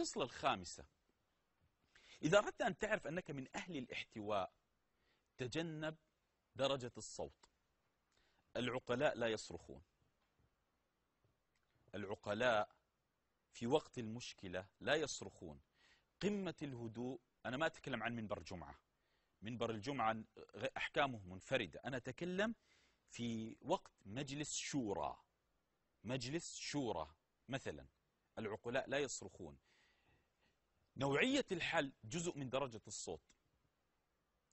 الخصلة الخامسة إذا أردت أن تعرف أنك من أهل الاحتواء تجنب درجة الصوت العقلاء لا يصرخون العقلاء في وقت المشكلة لا يصرخون قمة الهدوء أنا ما أتكلم عن منبر جمعة منبر الجمعة أحكامه منفردة أنا أتكلم في وقت مجلس شورى مجلس شورى مثلا العقلاء لا يصرخون نوعية الحل جزء من درجة الصوت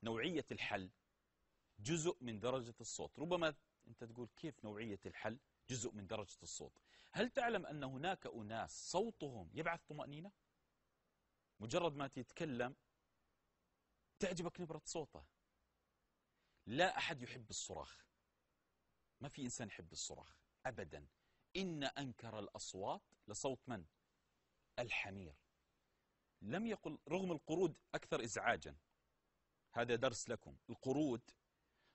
نوعية الحل جزء من درجة الصوت ربما أنت تقول كيف نوعية الحل جزء من درجة الصوت هل تعلم أن هناك أناس صوتهم يبعث طمأنينة مجرد ما تتكلم تعجبك نبرة صوته لا أحد يحب الصراخ ما في إنسان يحب الصراخ أبدا إن أنكر الأصوات لصوت من؟ الحمير لم يقل رغم القرود أكثر إزعاجا هذا درس لكم القرود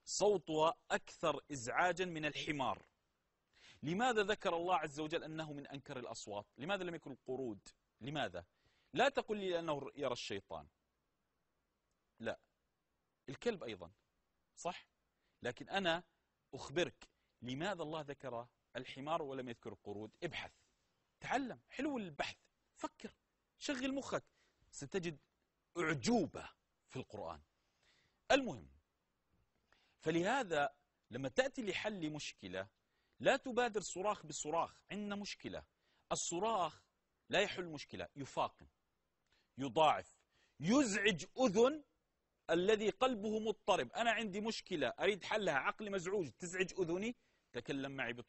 صوتها أكثر إزعاجا من الحمار لماذا ذكر الله عز وجل أنه من أنكر الأصوات لماذا لم يكن القرود لماذا لا تقل لي أنه يرى الشيطان لا الكلب أيضا صح لكن أنا أخبرك لماذا الله ذكر الحمار ولم يذكر القرود ابحث تعلم حلو البحث فكر شغل مخك ستجد أعجوبة في القرآن المهم فلهذا لما تأتي لحل مشكلة لا تبادر صراخ بصراخ عندنا مشكلة الصراخ لا يحل مشكلة يفاقم يضاعف يزعج أذن الذي قلبه مضطرب أنا عندي مشكلة أريد حلها عقلي مزعوج تزعج أذني تكلم معي بطريقة